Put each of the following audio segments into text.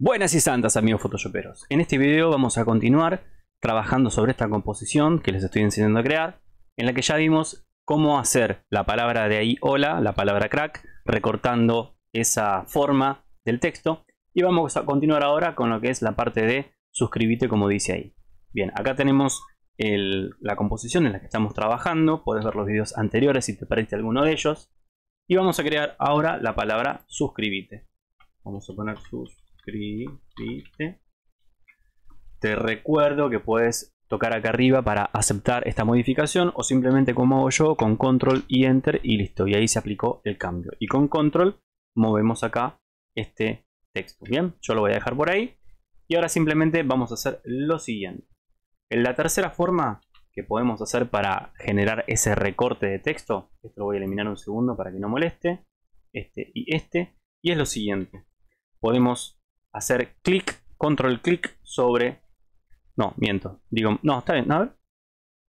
Buenas y santas amigos photoshoperos, en este video vamos a continuar trabajando sobre esta composición que les estoy enseñando a crear, en la que ya vimos cómo hacer la palabra de ahí hola, la palabra crack, recortando esa forma del texto y vamos a continuar ahora con lo que es la parte de suscribite, como dice ahí. Bien, acá tenemos la composición en la que estamos trabajando, puedes ver los videos anteriores si te parece alguno de ellos y vamos a crear ahora la palabra suscríbete. Vamos a poner sus te recuerdo que puedes tocar acá arriba para aceptar esta modificación o simplemente como hago yo con control y enter y listo y ahí se aplicó el cambio y con control movemos acá este texto bien yo lo voy a dejar por ahí y ahora simplemente vamos a hacer lo siguiente en la tercera forma que podemos hacer para generar ese recorte de texto esto lo voy a eliminar un segundo para que no moleste este y este y es lo siguiente podemos hacer clic, control clic sobre... No, miento. Digo, no, está bien, a ver.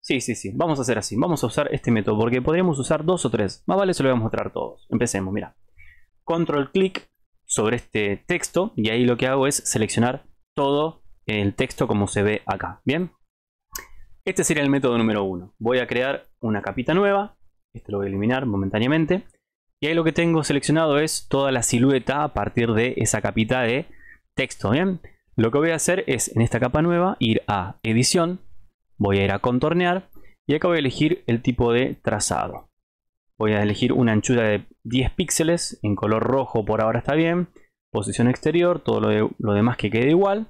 Sí, sí, sí, vamos a hacer así. Vamos a usar este método porque podríamos usar dos o tres. Más vale se lo voy a mostrar todos. Empecemos, mira. Control clic sobre este texto y ahí lo que hago es seleccionar todo el texto como se ve acá. Bien, este sería el método número uno. Voy a crear una capita nueva. Este lo voy a eliminar momentáneamente. Y ahí lo que tengo seleccionado es toda la silueta a partir de esa capita de texto, ¿bien? Lo que voy a hacer es, en esta capa nueva, ir a edición, voy a ir a contornear, y acá voy a elegir el tipo de trazado. Voy a elegir una anchura de 10 píxeles, en color rojo por ahora está bien, posición exterior, todo lo, demás que quede igual,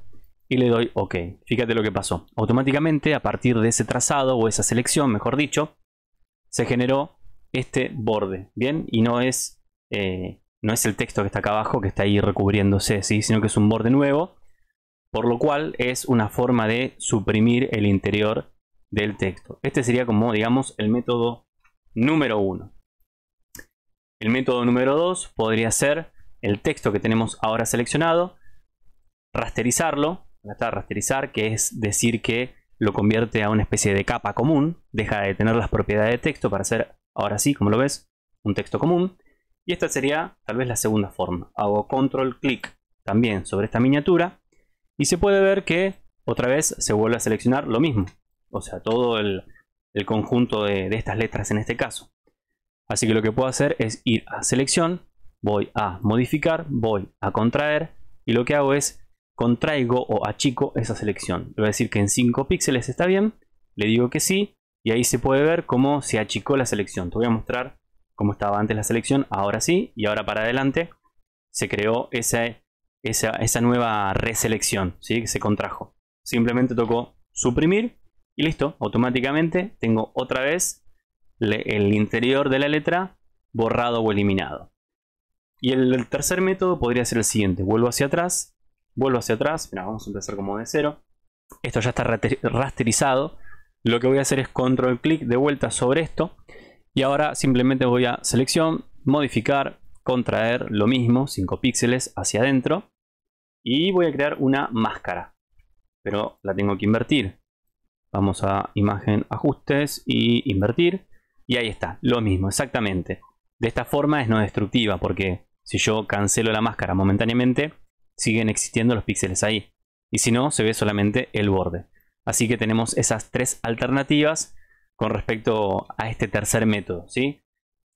y le doy OK. Fíjate lo que pasó. Automáticamente, a partir de ese trazado, o esa selección, mejor dicho, se generó este borde, ¿bien? Y no es... Eh, no es el texto que está acá abajo, que está ahí recubriéndose, sino que es un borde nuevo, por lo cual es una forma de suprimir el interior del texto. Este sería como, digamos, el método número uno. El método número dos podría ser el texto que tenemos ahora seleccionado, rasterizarlo, rasterizar, que es decir que lo convierte a una especie de capa común, deja de tener las propiedades de texto para ser, ahora sí, como lo ves, un texto común. Y esta sería tal vez la segunda forma. Hago control clic también sobre esta miniatura y se puede ver que otra vez se vuelve a seleccionar lo mismo. O sea, todo el, conjunto de, de estas letras en este caso. Así que lo que puedo hacer es ir a selección, voy a modificar, voy a contraer y lo que hago es contraigo o achico esa selección. Le voy a decir que en 5 píxeles está bien, le digo que sí y ahí se puede ver cómo se achicó la selección. Te voy a mostrar como estaba antes la selección, ahora sí, y ahora para adelante, se creó esa, esa, nueva reselección, ¿sí? que se contrajo. Simplemente tocó suprimir y listo, automáticamente tengo otra vez el interior de la letra borrado o eliminado. Y el, tercer método podría ser el siguiente, vuelvo hacia atrás, vuelvo hacia atrás, vamos a empezar como de cero. Esto ya está rasterizado, lo que voy a hacer es control clic de vuelta sobre esto y ahora simplemente voy a selección, modificar, contraer lo mismo, 5 píxeles hacia adentro. Y voy a crear una máscara, pero la tengo que invertir. Vamos a imagen, ajustes y invertir. Y ahí está, lo mismo, exactamente. De esta forma es no destructiva porque si yo cancelo la máscara momentáneamente, siguen existiendo los píxeles ahí. Y si no, se ve solamente el borde. Así que tenemos esas tres alternativas con respecto a este tercer método. ¿sí?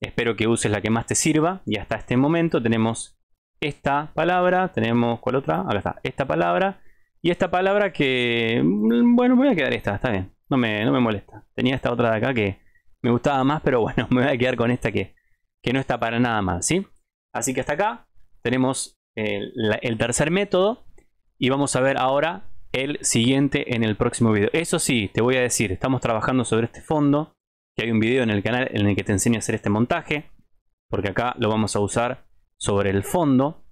Espero que uses la que más te sirva y hasta este momento tenemos esta palabra, tenemos cuál otra, acá está, esta palabra y esta palabra que, mm, bueno, voy a quedar esta, está bien, no me, no me molesta. Tenía esta otra de acá que me gustaba más, pero bueno, me voy a quedar con esta que, que no está para nada mal, ¿sí? Así que hasta acá tenemos el, el tercer método y vamos a ver ahora el siguiente en el próximo video. Eso sí, te voy a decir, estamos trabajando sobre este fondo, que hay un video en el canal en el que te enseño a hacer este montaje, porque acá lo vamos a usar sobre el fondo.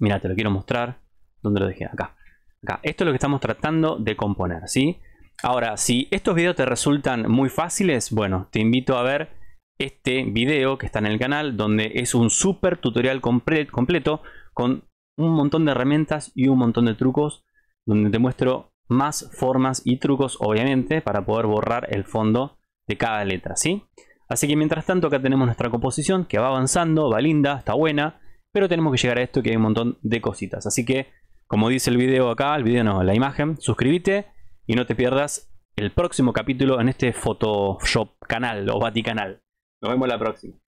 Mira, te lo quiero mostrar. ¿Dónde lo dejé? Acá. acá. Esto es lo que estamos tratando de componer, ¿sí? Ahora, si estos videos te resultan muy fáciles, bueno, te invito a ver este video que está en el canal, donde es un super tutorial completo con un montón de herramientas y un montón de trucos donde te muestro más formas y trucos, obviamente, para poder borrar el fondo de cada letra, ¿sí? Así que mientras tanto acá tenemos nuestra composición que va avanzando, va linda, está buena, pero tenemos que llegar a esto que hay un montón de cositas. Así que, como dice el video acá, el video no, la imagen, suscríbete y no te pierdas el próximo capítulo en este Photoshop canal o Vaticanal. Nos vemos la próxima.